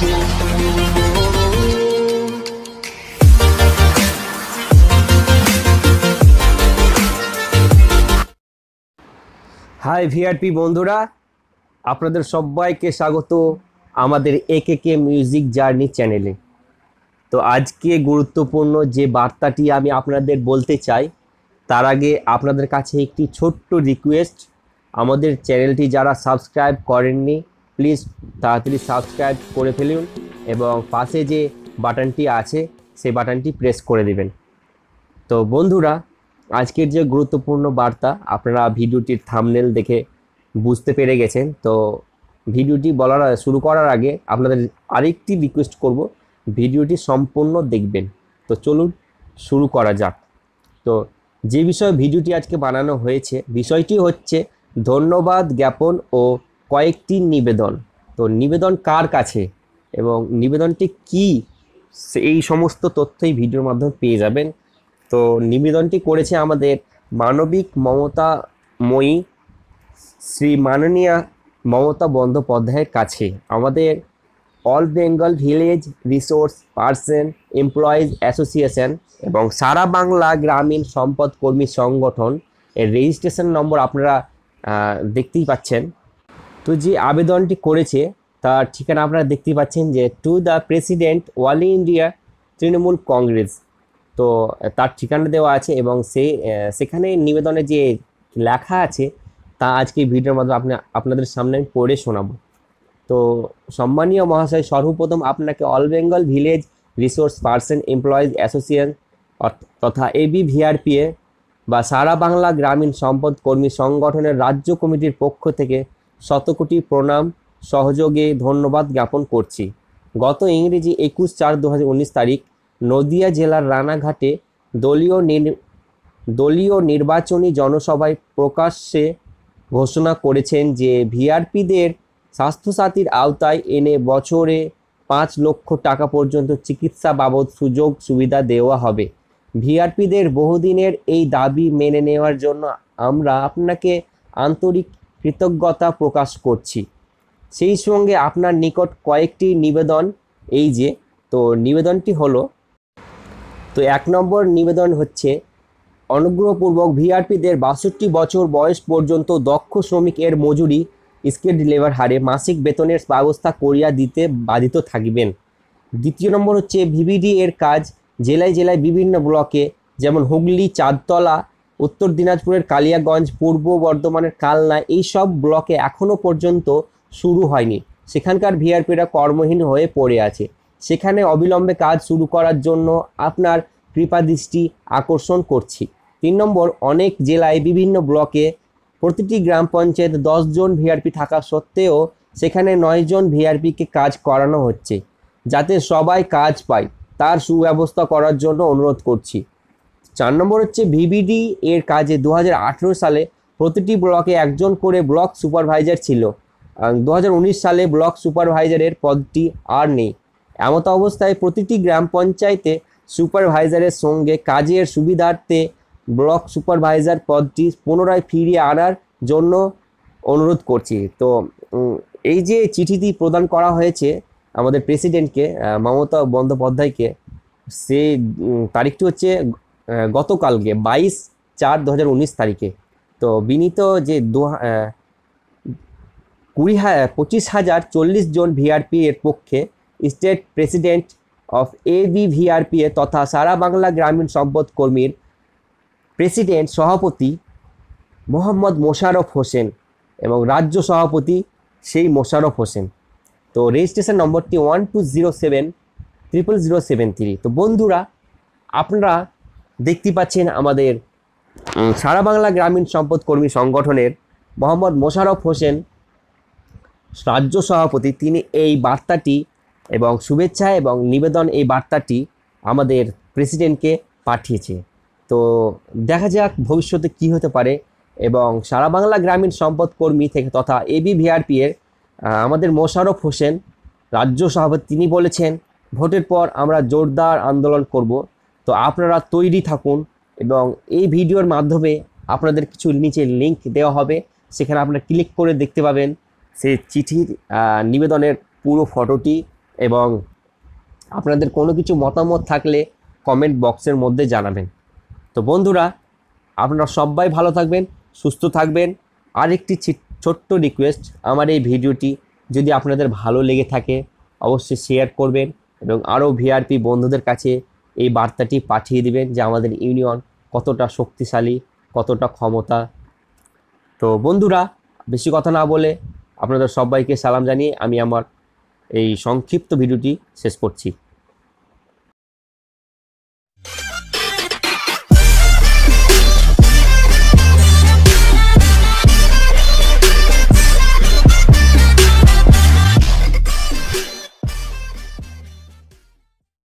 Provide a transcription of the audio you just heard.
high VRP বন্ধুরা আপনাদের সবাইকে স্বাগত আমাদের একে কে মিউজিক জার্নি চ্যানেলে তো আজকে গুরুত্বপূর্ণ যে বার্তাটি আমি আপনাদের বলতে চাই তার আগে আপনাদের কাছে একটি ছোট্ট রিকোয়েস্ট আমাদের চ্যানেলটি যারা সাবস্ক্রাইব করেননি প্লিজ তাড়াতাড়ি সাবস্ক্রাইব করে ফেলুন এবং পাশে যে বাটনটি আছে সেই বাটনটি প্রেস করে দেবেন তো বন্ধুরা আজকের যে গুরুত্বপূর্ণ বার্তা আপনারা ভিডিওটির থামনেল দেখে বুঝতে পেরে গেছেন তো ভিডিওটি বলার শুরু করার আগে আপনাদের আরেকটি রিকোয়েস্ট করব ভিডিওটি সম্পূর্ণ দেখবেন তো চলুন শুরু করা যাক তো যে বিষয়ে ভিডিওটি আজকে বানানো হয়েছে বিষয়টি হচ্ছে ধন্যবাদ জ্ঞাপন ও কয়েকটি নিবেদন তো নিবেদন কার কাছে এবং নিবেদনটি কি এই সমস্ত তথ্যই ভিডিওর মাধ্যমে পেয়ে যাবেন তো নিবেদনটি করেছে আমাদের মানবিক মমতা ময়ী শ্রী মাননীয়া মমতা বন্দ্যোপাধ্যায়ের কাছে আমাদের all Bengal village resource person employees association এবং সারা বাংলা গ্রামীণ সম্পদ কর্মী সংগঠন এর রেজিস্ট্রেশন নম্বর আপনারা দেখতেই পাচ্ছেন তো যে আবেদনটি করেছে তার ঠিকানা আপনারা দেখতে পাচ্ছেন যে টু দ্য প্রেসিডেন্ট ওয়ালি ইন্ডিয়া তৃণমূল কংগ্রেস তো তার ঠিকানা দেওয়া আছে এবং সে সেখানে নিবেদনে যে লেখা আছে তা আজকে ভিডিওর মাধ্যমে আপনি আপনাদের সামনে আমি পড়ে শোনাবো তো সম্মানীয় মহাশয় সর্বপ্রথম আপনাকে all Bengal village resource person employees association তথা এবি ভিআরপিএ বা সারা বাংলা গ্রামীণ সম্পদ কর্মী সংগঠনের রাজ্য কমিটির পক্ষ থেকে শতকোটি প্রণাম সহযোগে ধন্যবাদ জ্ঞাপন করছি গত ইংরেজি একুশ চার দু তারিখ নদিয়া জেলার রানাঘাটে দলীয় দলীয় নির্বাচনী জনসভায় প্রকাশ্যে ঘোষণা করেছেন যে ভিআরপিদের স্বাস্থ্যসাথীর আওতায় এনে বছরে পাঁচ লক্ষ টাকা পর্যন্ত চিকিৎসা বাবদ সুযোগ সুবিধা দেওয়া হবে ভিআরপিদের বহুদিনের এই দাবি মেনে নেওয়ার জন্য আমরা আপনাকে আন্তরিক কৃতজ্ঞতা প্রকাশ করছি সেই সঙ্গে আপনার নিকট কয়েকটি নিবেদন এই যে তো নিবেদনটি হলো তো এক নম্বর নিবেদন হচ্ছে অনুগ্রহপূর্বক ভিআরপিদের বাষট্টি বছর বয়স পর্যন্ত দক্ষ শ্রমিকের মজুরি স্কেড লেবার হারে মাসিক বেতনের ব্যবস্থা করিয়া দিতে বাধিত থাকবেন দ্বিতীয় নম্বর হচ্ছে ভিভিডি এর কাজ জেলায় জেলায় বিভিন্ন ব্লকে যেমন হুগলি চাঁদতলা উত্তর দিনাজপুরের কালিয়াগঞ্জ পূর্ব বর্ধমানের কালনা এই সব ব্লকে এখনও পর্যন্ত শুরু হয়নি সেখানকার ভিআরপিরা কর্মহীন হয়ে পড়ে আছে সেখানে অবিলম্বে কাজ শুরু করার জন্য আপনার কৃপাদৃষ্টি আকর্ষণ করছি তিন নম্বর অনেক জেলায় বিভিন্ন ব্লকে প্রতিটি গ্রাম পঞ্চায়েত দশজন ভিআরপি থাকা সত্ত্বেও সেখানে নয়জন ভিআরপিকে কাজ করানো হচ্ছে যাতে সবাই কাজ পায় তার সুব্যবস্থা করার জন্য অনুরোধ করছি চার নম্বর হচ্ছে ভিবিডি এর কাজে দু সালে প্রতিটি ব্লকে একজন করে ব্লক সুপারভাইজার ছিল দু সালে ব্লক সুপারভাইজারের পদটি আর নেই এমত অবস্থায় প্রতিটি গ্রাম পঞ্চায়েতে সুপারভাইজারের সঙ্গে কাজের সুবিধার্থে ব্লক সুপারভাইজার পদটি পুনরায় ফিরিয়ে আনার জন্য অনুরোধ করছি তো এই যে চিঠিটি প্রদান করা হয়েছে আমাদের প্রেসিডেন্টকে মমতা বন্দ্যোপাধ্যায়কে সে তারিখটি হচ্ছে গতকালকে বাইশ চার দু হাজার উনিশ তারিখে তো বিনীত যে দু কুড়ি পঁচিশ হাজার চল্লিশ জন ভিআরপি এর পক্ষে state president of A VRP A তথা সারা বাংলা গ্রামীণ সম্পদ কর্মীর প্রেসিডেন্ট সভাপতি মোহাম্মদ মোশারফ হোসেন এবং রাজ্য সভাপতি সেই মোশারফ হোসেন তো রেজিস্ট্রেশন নম্বরটি one two zero seven triple zero seven three তো বন্ধুরা আপনারা দেখতে পাচ্ছেন আমাদের সারা বাংলা গ্রামীণ সম্পদ কর্মী সংগঠনের মোহাম্মদ মোশারফ হোসেন রাজ্য সভাপতি তিনি এই বার্তাটি এবং শুভেচ্ছা এবং নিবেদন এই বার্তাটি আমাদের প্রেসিডেন্টকে পাঠিয়েছে তো দেখা যাক ভবিষ্যতে কি হতে পারে এবং সারা বাংলা গ্রামীণ সম্পদ কর্মী থেকে তথা এবি ভিআরপি এর আমাদের মোশারফ হোসেন রাজ্য সভাপতি তিনি বলেছেন ভোটের পর আমরা জোরদার আন্দোলন করব তো আপনারা তৈরি থাকুন এবং এই ভিডিওর মাধ্যমে আপনাদের কিছু নিচে লিংক দেওয়া হবে সেখানে আপনারা ক্লিক করে দেখতে পাবেন সেই চিঠির নিবেদনের পুরো ফটোটি এবং আপনাদের কোনো কিছু মতামত থাকলে কমেন্ট বক্সের মধ্যে জানাবেন তো বন্ধুরা আপনারা সবাই ভালো থাকবেন সুস্থ থাকবেন আরেকটি ছোট্ট রিকোয়েস্ট আমার এই ভিডিওটি যদি আপনাদের ভালো লেগে থাকে অবশ্যই শেয়ার করবেন এবং আরও ভিআরপি বন্ধুদের কাছে এই বার্তাটি পাঠিয়ে দিবেন যে আমাদের ইউনিয়ন কতটা শক্তিশালী কতটা ক্ষমতা তো বন্ধুরা বেশি কথা না বলে আপনাদের সবাইকে সালাম জানিয়ে আমি আমার এই সংক্ষিপ্ত ভিডিওটি শেষ করছি